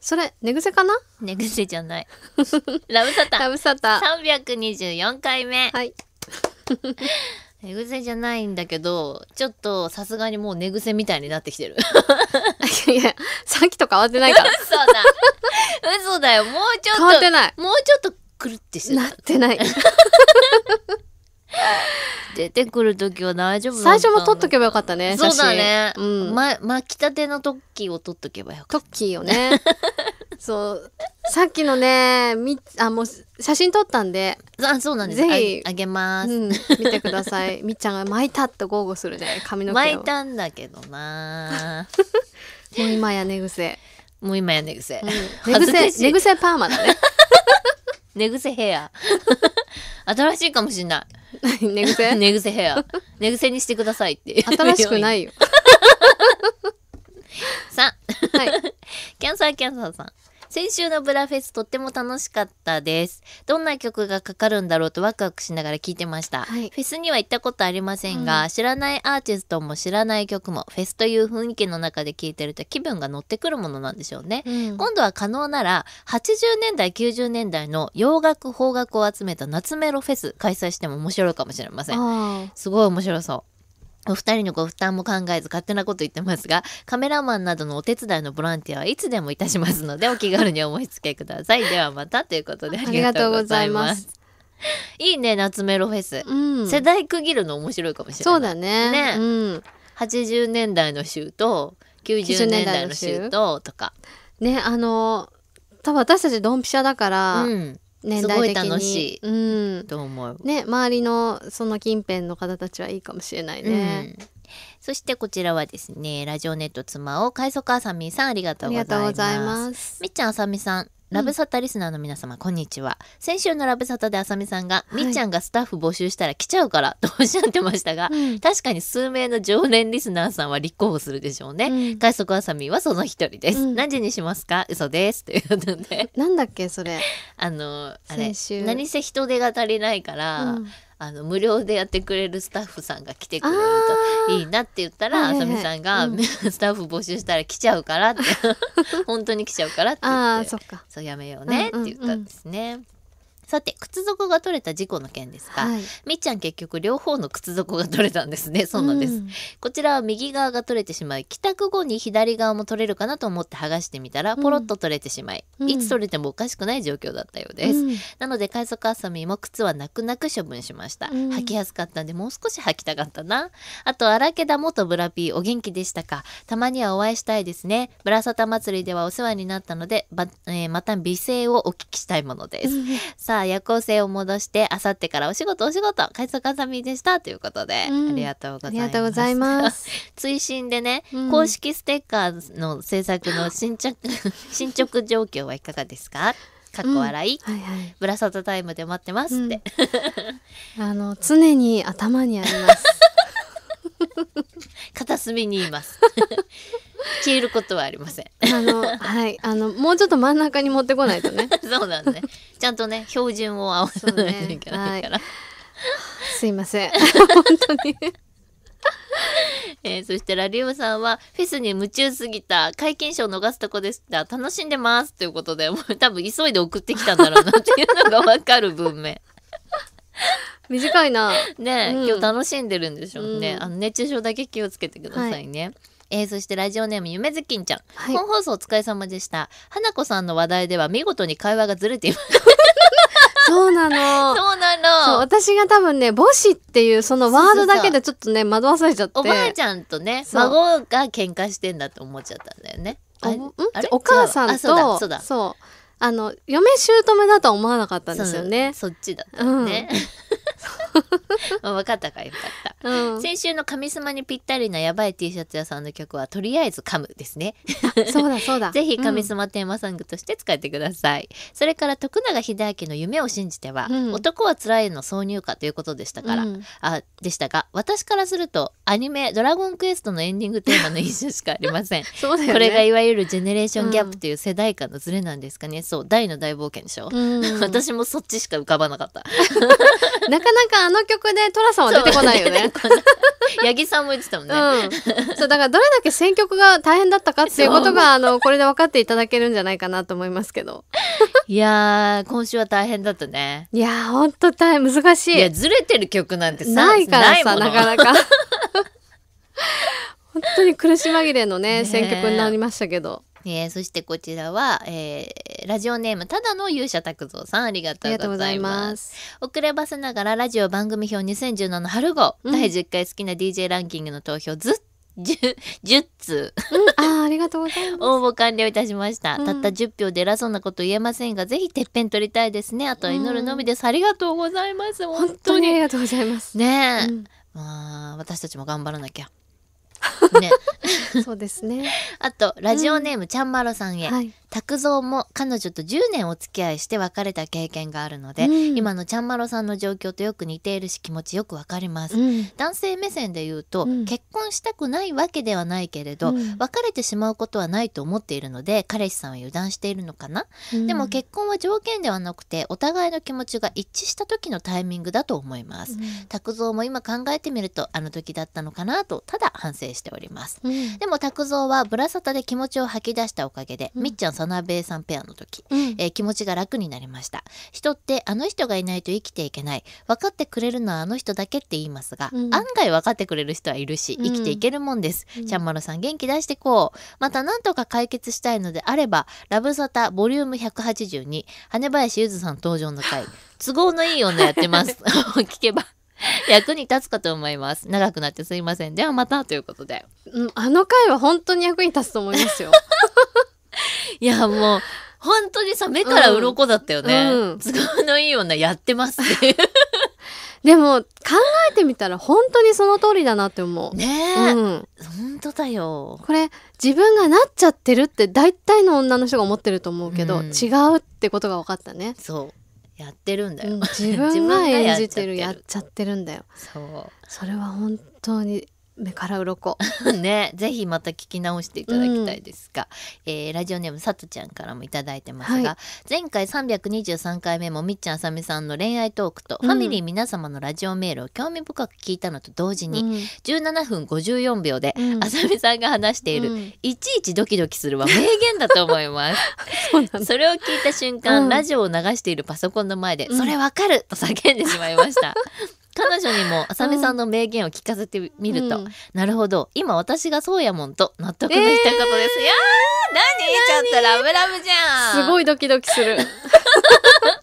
それ、寝癖かな寝癖じゃない。ラブサタ。ラブサタ。324回目。はい。寝癖じゃないんだけど、ちょっとさすがにもう寝癖みたいになってきてる。いやさっきと変わってないから。嘘だ。嘘だよ。もうちょっと。変わってない。もうちょっとくるってしてなってない。出てくる時は大丈夫最初も撮っとけばよかったね。そうだね。うん。ま、巻きたてのトッキーを撮っとけばよかった。トッキーをね。そう。さっきのね、み、あ、もう、写真撮ったんで。あ、そうなんです。ぜひ。あげます、見てください。みっちゃんが巻いたって豪語するね、髪の毛巻いたんだけどなもう今や寝癖。もう今や寝癖。寝癖、寝癖パーマだね。寝癖ヘア。新しいかもしんない。寝癖 寝癖ヘア。寝癖にしてくださいって。新しくないよ。さあ、はい、キャンサーキャンサーさん。先週のブラフェスとっても楽しかったです。どんな曲がかかるんだろうとワクワクしながら聴いてました。はい、フェスには行ったことありませんが、うん、知らないアーティストも知らない曲も、フェスという雰囲気の中で聴いてると気分が乗ってくるものなんでしょうね。うん、今度は可能なら、80年代、90年代の洋楽、邦楽を集めた夏メロフェス開催しても面白いかもしれません。すごい面白そう。お二人のご負担も考えず勝手なこと言ってますが、カメラマンなどのお手伝いのボランティアはいつでもいたしますので、お気軽にお申し付けください。ではまたということでありがとうございます。いいね、夏メロフェス、うん。世代区切るの面白いかもしれない。そうだね。ね。うん、80年代の週と、90年代の週と、とか。ね、あの、多分私たちドンピシャだから、うん年代的に楽しい、うん、と思う、ね、周りのその近辺の方たちはいいかもしれないね。うんそしてこちらはですね、ラジオネット妻を快速あさみさんありがとうございます。みっちゃんあさみさん、ラブサタリスナーの皆様、こんにちは。先週のラブサタであさみさんが、はいみっちゃんがスタッフ募集したら来ちゃうからとおっしゃってましたが、うん確かに数名の常連リスナーさんは立候補するでしょうね。うん快速あさみはその一人です。うん何時にしますか嘘です。ということで、なんだっけそれあの、あれ何せ人手が足りないから、うんあの無料でやってくれるスタッフさんが来てくれるといいなって言ったらあさみさんが、スタッフ募集したら来ちゃうからって 本当に来ちゃうからって言ってそうやめようねって言ったんですね。うんうんうんさて靴底が取れた事故の件ですが、はい、みっちゃん結局両方の靴底が取れたんですねそうなんです、うん、こちらは右側が取れてしまい帰宅後に左側も取れるかなと思って剥がしてみたらポロッと取れてしまい、うん、いつ取れてもおかしくない状況だったようです、うん、なので快速あさみも靴は泣く泣く処分しました、履きやすかったんでもう少し履きたかったなあと荒木田元ブラピーお元気でしたかたまにはお会いしたいですねブラサタ祭りではお世話になったのでば、えー、また美声をお聞きしたいものです、さあ。夜行性を戻して、あさってからお仕事お仕事、海賊あさみでした。ということで、うん、ありがとうございます。ありがとうございます。追伸でね、うん、公式ステッカーの制作の 進捗、進捗状況はいかがですかかっこ笑い、うんはいはい、ブラサタタイムで待ってますって、あの常に頭にあります 片隅にいます 消えることはありませんあのはいあのもうちょっと真ん中に持ってこないとね そうなんねちゃんとね標準を合わせないといけないから、ねはい、すいません本当にえー、そしてラリウムさんはフェスに夢中すぎた皆勤賞逃すとこですた楽しんでますということでもう多分急いで送ってきたんだろうなっていうのが分かる文明短いな。ね、うん、今日楽しんでるんでしょうね、うん。あの、熱中症だけ気をつけてくださいね。はいえー、そしてラジオネーム夢ずきんちゃん、はい、本放送お疲れ様でした花子さんの話題では見事に会話がずれています そうなの。そうなの。そう、私が多分ね、母子っていうそのワードだけでちょっとね、惑わされちゃって。おばあちゃんとね、孫が喧嘩してんだと思っちゃったんだよね。ああれお母さんと、そうそうだ。そうあの嫁姑だとは思わなかったんですよねそっちだったね、うん、分かったかよかった、うん、先週の「神様にぴったりなやばい T シャツ屋さん」の曲は「とりあえず噛む」ですねそうだそうだ ぜひ神様テーマソングとして使ってください、うん、それから徳永英明の「夢を信じては」男はつらい」の挿入歌ということでしたから、あでしたが私からするとアニメ「ドラゴンクエスト」のエンディングテーマの印象しかありません ね、これがいわゆるジェネレーションギャップという世代間のズレなんですかねそう、大の大冒険でしょ、うん、私もそっちしか浮かばなかった。なかなかあの曲で寅さんは出てこないよね。八 木さんも言ってたもんね。うん、そう、だからどれだけ選曲が大変だったかっていうことが、あの、これで分かっていただけるんじゃないかなと思いますけど。いや今週は大変だったね。いやほんと大変、難しい。いや、ずれてる曲なんてさ、ないからさ、なかなか。本当に苦し紛れのね、選曲になりましたけど。えー、そしてこちらは、えー、ラジオネームただの勇者拓造さんありがとうございます遅ればせながらラジオ番組表2017春号、うん、第10回好きな DJ ランキングの投票ずっと十0通、うん、あありがとうございます応募完了いたしました、うん、たった十票で偉そうなこと言えませんがぜひてっぺん取りたいですねあと祈るのみです、うん、ありがとうございます本当にありがとうございますねえ、まあ私たちも頑張らなきゃね。そうですね。あと、ラジオネーム、ちゃんまろさんへ。はい拓三も彼女と10年お付き合いして別れた経験があるので、うん、今のちゃんまろさんの状況とよく似ているし気持ちよくわかります、うん、男性目線で言うと、うん、結婚したくないわけではないけれど、別れてしまうことはないと思っているので彼氏さんは油断しているのかな、でも結婚は条件ではなくてお互いの気持ちが一致した時のタイミングだと思います拓三、も今考えてみるとあの時だったのかなとただ反省しております、でも拓三はブラサタで気持ちを吐き出したおかげで、みっちゃん早鍋さんペアの時、うん、えー、気持ちが楽になりました人ってあの人がいないと生きていけない分かってくれるのはあの人だけって言いますが、うん、案外分かってくれる人はいるし生きていけるもんです、うん、ちゃんまるさん元気出してこうまた何とか解決したいのであればラブサタボリューム182羽林ゆずさん登場の回 都合のいい女やってます 聞けば役に立つかと思います。長くなってすいません。ではまたということで。うん、あの回は本当に役に立つと思いますよ。いや、もう、本当にさ、目から鱗だったよね。うんうん、都合のいい女やってますって。でも、考えてみたら本当にその通りだなって思う。ねえ。うん。本当だよ。これ、自分がなっちゃってるって大体の女の人が思ってると思うけど、うん、違うってことが分かったね。そう。やってるんだよ。自分が 演じてる、やっちゃってるんだよ。そう。それは本当に目から鱗ね ぜひまた聞き直していただきたいですが、うん、えー、ラジオネームさとちゃんからも頂いてますが、はい、前回323回目もみっちゃんあさみさんの恋愛トークと、うん、ファミリー皆様のラジオメールを興味深く聞いたのと同時に、うん、17分54秒で、うん、あさみさんが話している、うん、いちいちドキドキするは名言だと思います それを聞いた瞬間、ラジオを流しているパソコンの前で、それわかると叫んでしまいました彼女にも浅見さんの名言を聞かせてみると、うん、なるほど今私がそうやもんと納得のことです、えー、いやー何ちょっとラブラブじゃんすごいドキドキする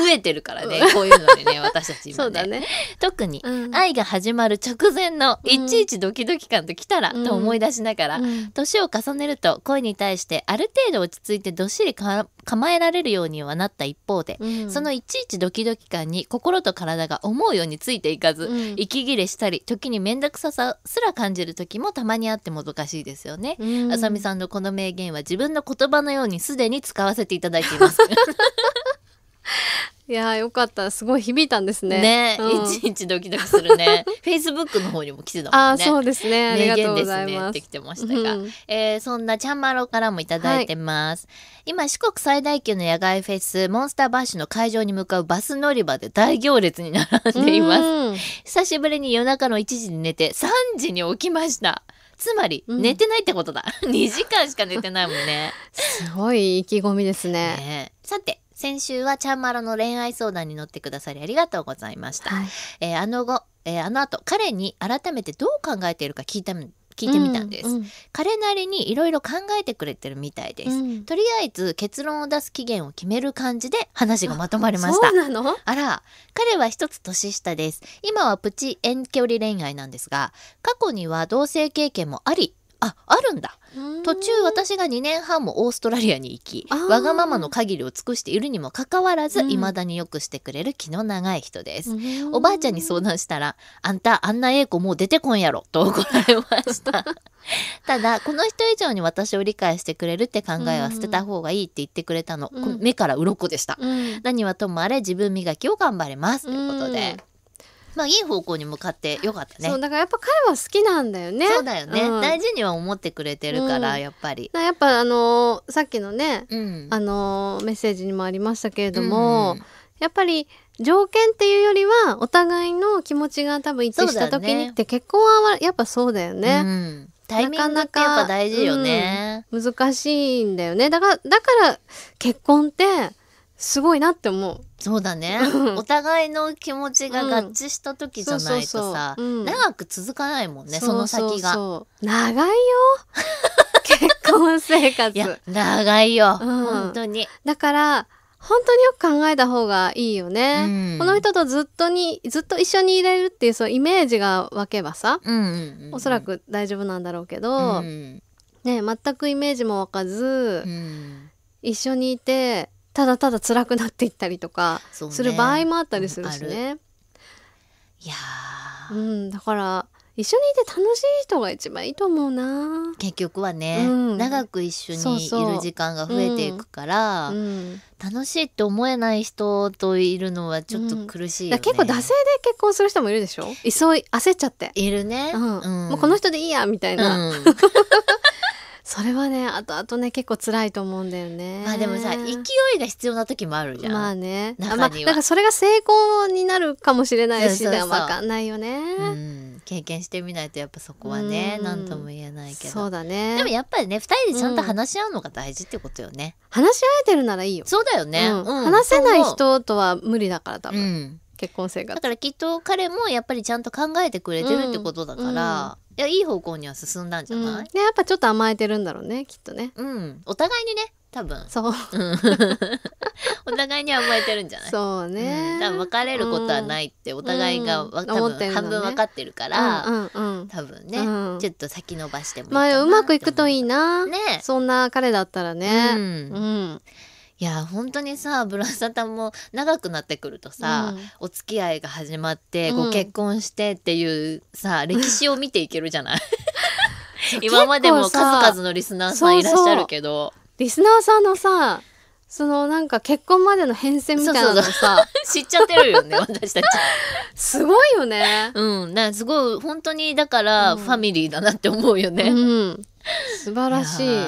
飢えてるからね、こういうのでね、私たち今、ね、そうだね。特に、うん、愛が始まる直前のいちいちドキドキ感ときたら、うん、と思い出しながら、年、うん、を重ねると恋に対してある程度落ち着いてどっしり構えられるようにはなった一方で、そのいちいちドキドキ感に心と体が思うようについていかず、息切れしたり、時に面倒くささすら感じる時もたまにあってもどかしいですよね。あさみさんのこの名言は自分の言葉のようにすでに使わせていただいています。いやよかったすごい響いたんですね。ね、うん、いちいちドキドキするね。フェイスブックの方にも来てたもんね。あそうですね。ありがとうございます。ね、てきてましたが、うん、えー、そんなちゃんまろからもいただいてます。はい、今四国最大級の野外フェスモンスターバッシュの会場に向かうバス乗り場で大行列に並んでいます。うん、久しぶりに夜中の1時に寝て3時に起きました。つまり、寝てないってことだ。2 時間しか寝てないもんね。すごい意気込みですね。ねさて先週はちゃんまろの恋愛相談に乗ってくださりありがとうございました。はい、えー、あの後、えー、あの後、彼に改めてどう考えているか聞いた聞いてみたんです、うんうん、彼なりにいろいろ考えてくれてるみたいです、うん、とりあえず結論を出す期限を決める感じで話がまとまりましたあら彼は一つ年下です今はプチ遠距離恋愛なんですが過去には同性経験もありああるんだ途中私が2年半もオーストラリアに行きわがままの限りを尽くしているにもかかわらずいま、うん、だによくしてくれる気の長い人です、おばあちゃんに相談したら「あんたあんな A 子もう出てこんやろ」と怒られました ただこの人以上に私を理解してくれるって考えは捨てた方がいいって言ってくれたの、うん、目から鱗でした、うん、何はともあれ自分磨きを頑張りますということで。まあいい方向に向かってよかったね。そうだからやっぱ彼は好きなんだよね。そうだよね。うん、大事には思ってくれてるから、うん、やっぱり。やっぱあのー、さっきのね、うん、あのー、メッセージにもありましたけれども、うんやっぱり条件っていうよりはお互いの気持ちが多分一致した時にって、結婚はやっぱそうだよね。うんタイミングってやっぱ大事よねなかなか、うん、難しいんだよねだからだから結婚ってすごいなって思う。そうだね。お互いの気持ちが合致した時じゃないとさ、長く続かないもんね、その先が。長いよ 結婚生活。いや、長いよ、うん、本当に。だから、本当によく考えた方がいいよね、うん、この人とずっとにずっと一緒にいれるっていうそのイメージが湧けばさ、うんうんうん、おそらく大丈夫なんだろうけど、うん、ね全くイメージも湧かず、うん、一緒にいてただただ辛くなっていったりとかする場合もあったりするしね。いやうん、だから一緒にいて楽しい人が一番いいと思うな結局はね、うん、長く一緒にいる時間が増えていくから、楽しいって思えない人といるのはちょっと苦しい、ね、結構惰性で結婚する人もいるでしょ急い焦っちゃっているね、うんもうこの人でいいやみたいな、それはね後々ね結構辛いと思うんだよねまあでもさ勢いが必要な時もあるじゃんまあね中まあ、なんかそれが成功になるかもしれないし分かんないよね、うん、経験してみないとやっぱそこはね何とも言えないけどそうだねでもやっぱりね2人でちゃんと話し合うのが大事ってことよね、うん、話し合えてるならいいよそうだよね、うん、話せない人とは無理だから多分、結婚生活だからきっと彼もやっぱりちゃんと考えてくれてるってことだから、やいい方向には進んだんじゃない、ねやっぱちょっと甘えてるんだろうねきっとねうんお互いにね多分そう お互いに甘えてるんじゃないそうね、うん、別れることはないってお互いが、うん、多分、ね、半分分かってるから、うんうんうん、多分ね、うん、ちょっと先延ばしてもいいかなまあうまくいくといいな、ね、そんな彼だったらね、うんいや本当にさブラサタも長くなってくるとさ、うん、お付き合いが始まって、うん、ご結婚してっていうさ歴史を見ていけるじゃない 今までも数々のリスナーさんいらっしゃるけどリスナーさんのさそのなんか結婚までの変遷みたいなのさ知っちゃってるよね 私たちすごいよねうんなすごい本当にだからファミリーだなって思うよね、うん、素晴らしい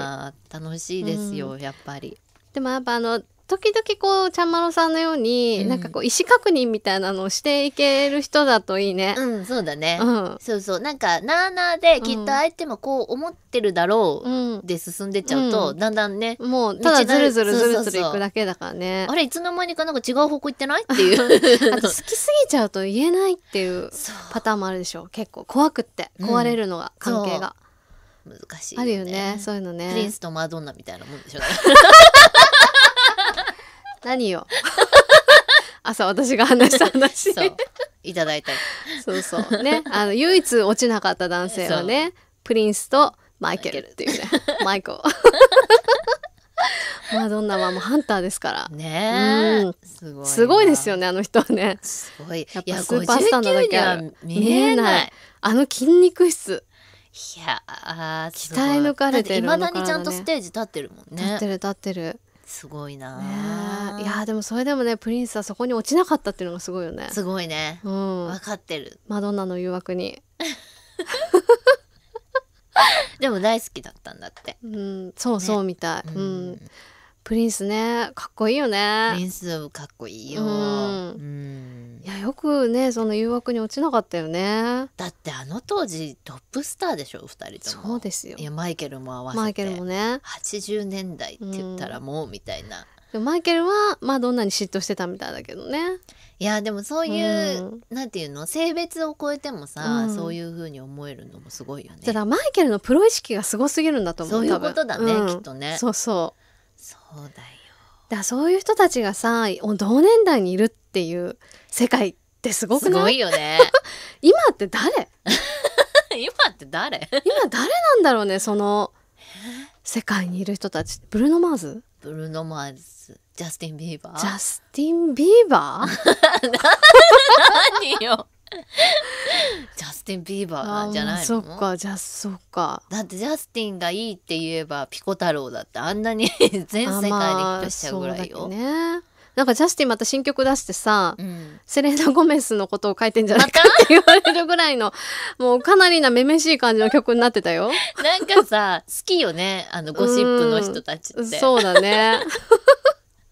楽しいですよ、うん、やっぱりでもやっぱあの時々こうちゃんまろさんのように、うんなんかこう意思確認みたいなのをしていける人だといいね。うん、そうだね。うんそうそう。なんか、なあなあで、きっと相手もこう思ってるだろうんで進んでっちゃうと、うんだんだんね、もうただずるずるずるずるいくだけだからね。あれ、いつの間にかなんか違う方向行ってないっていう。あと好きすぎちゃうと言えないっていうそうパターンもあるでしょう結構怖くって壊れるのが、関係が。難しい、ね、あるよねそういうのねプリンスとマドンナみたいなもんでしょ 何よ 朝私が話した話そういただいたそうそうねあの唯一落ちなかった男性はねプリンスとマイケルっていうね マイコマドンナはもうハンターですから。ね、うん、すごい。すごいですよね、あの人はね。すごい。やっぱスーパースターなだけある。見えない。あの筋肉質。いやー期待抜かれてるのかな、だにちゃんとステージ立ってるもんね立ってる立ってるすごいな、ね、いやでもそれでもねプリンスはそこに落ちなかったっていうのがすごいよねすごいね、うん、分かってるマドンナの誘惑に でも大好きだったんだって。うん、そうそうみたい。うん、うん、プリンスねかっこいいよねプリンスかっこいいよ、うん、いやよくねその誘惑に落ちなかったよねだってあの当時トップスターでしょ2人ともそうですよいやマイケルも合わせてマイケルもね80年代って言ったらもうみたいな、うん、マイケルはまあどんなに嫉妬してたみたいだけどねいやでもそういう、うん、なんていうの性別を超えてもさ、うん、そういうふうに思えるのもすごいよねだからマイケルのプロ意識がすごすぎるんだと思うそういうことだね、きっとねそうそうそうだよだそういう人たちがさ同年代にいるっていう世界ってすごくないすごいよね 今って誰 今って誰今誰なんだろうねその世界にいる人たちブルーノ・マーズブルーノ・マーズジャスティン・ビーバージャスティン・ビーバー何よスティン・ビーバーなんじゃないのそっかじゃあそっかだってジャスティンがいいって言えばピコ太郎だってあんなに 全世界にヒットしちゃうぐらいよ、まあ、ねなんかジャスティンまた新曲出してさ、うん、セレナ・ゴメスのことを書いてんじゃないかって言われるぐらいの、もうかなりなめめしい感じの曲になってたよ。なんかさ、好きよね、あのゴシップの人たちって。うそうだね。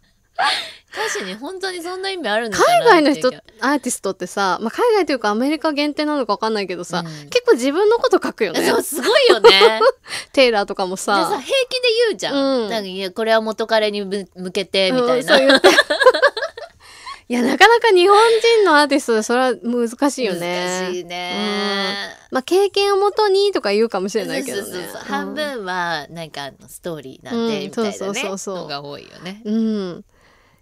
歌詞に本当にそんな意味あるんだ海外の人、アーティストってさ、まあ、海外というかアメリカ限定なのかわかんないけどさ、うん、結構自分のこと書くよね。そう、すごいよね。テイラーとかもさ。さ平気で言うじゃん。うん、なんかいや、これは元彼に向けて、みたいな。うん いや、なかなか日本人のアーティストでそれは難しいよね。難しいね。うん、まあ、経験をもとにとか言うかもしれないけどね。そうそうそう半分は、なんか、ストーリーなんで、みたいな、ね、そうそうそうそう。のが多いよね。うん。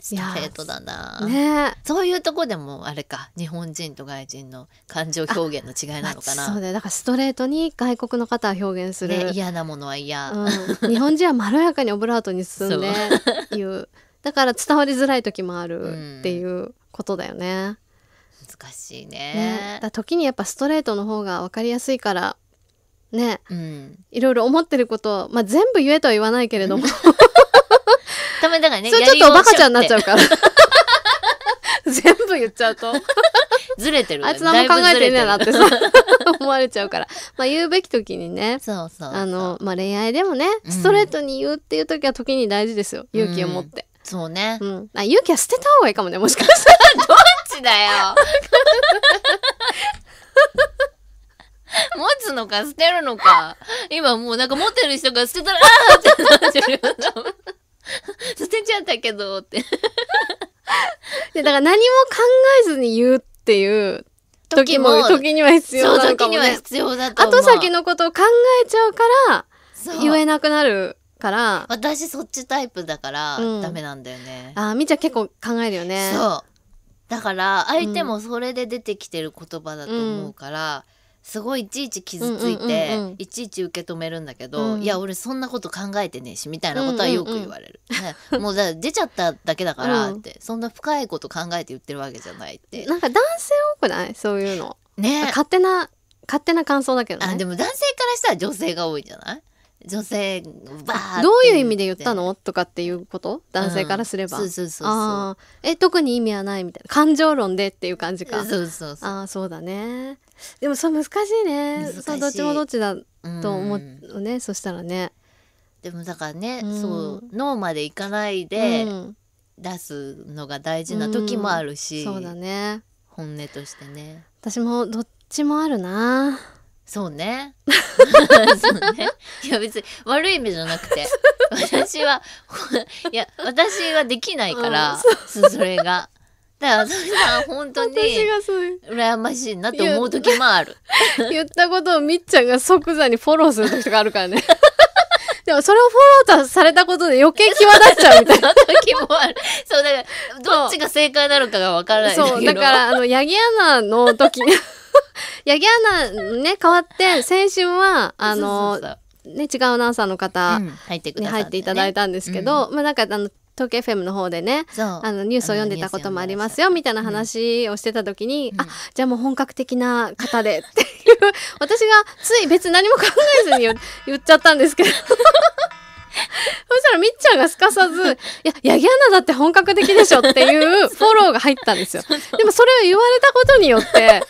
ストレートだな、ね、そういうとこでもあれか日本人と外人の感情表現の違いなのかな、そうだだからストレートに外国の方は表現する、ね、嫌なものは嫌、うん、日本人はまろやかにオブラートに包んで 言うだから伝わりづらい時もあるっていうことだよね、うん、難しいね、ね、時にやっぱストレートの方が分かりやすいからね、うん、いろいろ思ってることまあ、全部言えとは言わないけれども ダメだからね。それちょっとおバカちゃんになっちゃうから。全部言っちゃうと。ずれてる、ね、あいつ何も考えてねえなってさ、思われちゃうから。まあ言うべき時にね。そうそうあの、まあ恋愛でもね、ストレートに言うっていう時は時に大事ですよ。勇気を持って。そうね。うん。あ、勇気は捨てた方がいいかもね、もしかしたら。どっちだよ。持つのか捨てるのか。今もうなんか持ってる人が捨てたら、ああってなってるよ。ちゃったけどって で、だから何も考えずに言うっていう時も、時には必要なのかも、ね、時には必要だと後先のことを考えちゃうから、言えなくなる。から私そっちタイプだからダメなんだよね、うん、あみちゃん結構考えるよねそうだから相手もそれで出てきてる言葉だと思うから、うんすごいいちいち傷ついて、うんうんうんうんいちいち受け止めるんだけど、うんいや俺そんなこと考えてねえしみたいなことはよく言われる、ね、もうだ出ちゃっただけだからって、そんな深いこと考えて言ってるわけじゃないってなんか男性多くないそういうの、ね勝手な勝手な感想だけどねあでも男性からしたら女性が多いんじゃない女性バーどういう意味で言ったのとかっていうこと男性からすれば、うん、そうそうそうえ特に意味はないみたいな感情論でっていう感じかそうそうそうあそうだねでもそう難しいねそうどっちもどっちだと思うね、うん、そしたらねでもだからね、うん、そう脳までいかないで出すのが大事な時もあるし、そうだね本音としてね私もどっちもあるなそうね。そうね。いや別に悪い意味じゃなくて。私は、いや、私はできないから、それが。だからそれは本当に羨ましいなと思う時もある。言ったことをみっちゃんが即座にフォローする時とかあるからね。でもそれをフォローされたことで余計際立っちゃうみたいな時もある。そう、だから、どっちが正解なのかがわからないそう、だから、あの、八木アナの時八 木アナね、変わって、先週は、あの、ね、違うアナウンサーの方に入っていただいたんですけど、まあなんか、あの、東京 FM の方でねあのニュースを読んでたこともありますよみたいな話をしてた時に、あじゃあもう本格的な方でっていう 私がつい別に何も考えずに言っちゃったんですけどそしたらみっちゃんがすかさず、いや、ヤギアナだって本格的でしょっていう フォローが入ったんですよ。でもそれを言われたことによって、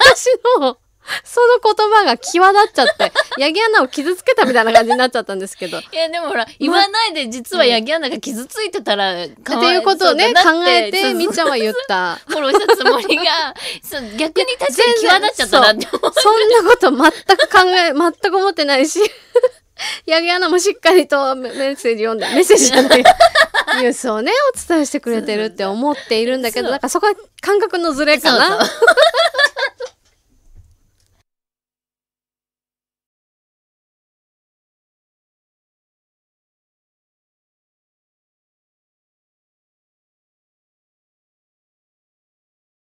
私の、その言葉が際立っちゃって、ヤギアナを傷つけたみたいな感じになっちゃったんですけど。いや、でもほら、言わないで、実はヤギアナが傷ついてたら、かわいっていうことをね、考えて、みっちゃんは言った。フォローしたつもりが、そ逆に確かに際立っちゃったなって思っう。そんなこと全く考え、全く思ってないし。八木アナもしっかりとメッセージ読んで、メッセージじゃないニュースをねお伝えしてくれてるって思っているんだけどなんかそこは感覚のズレかな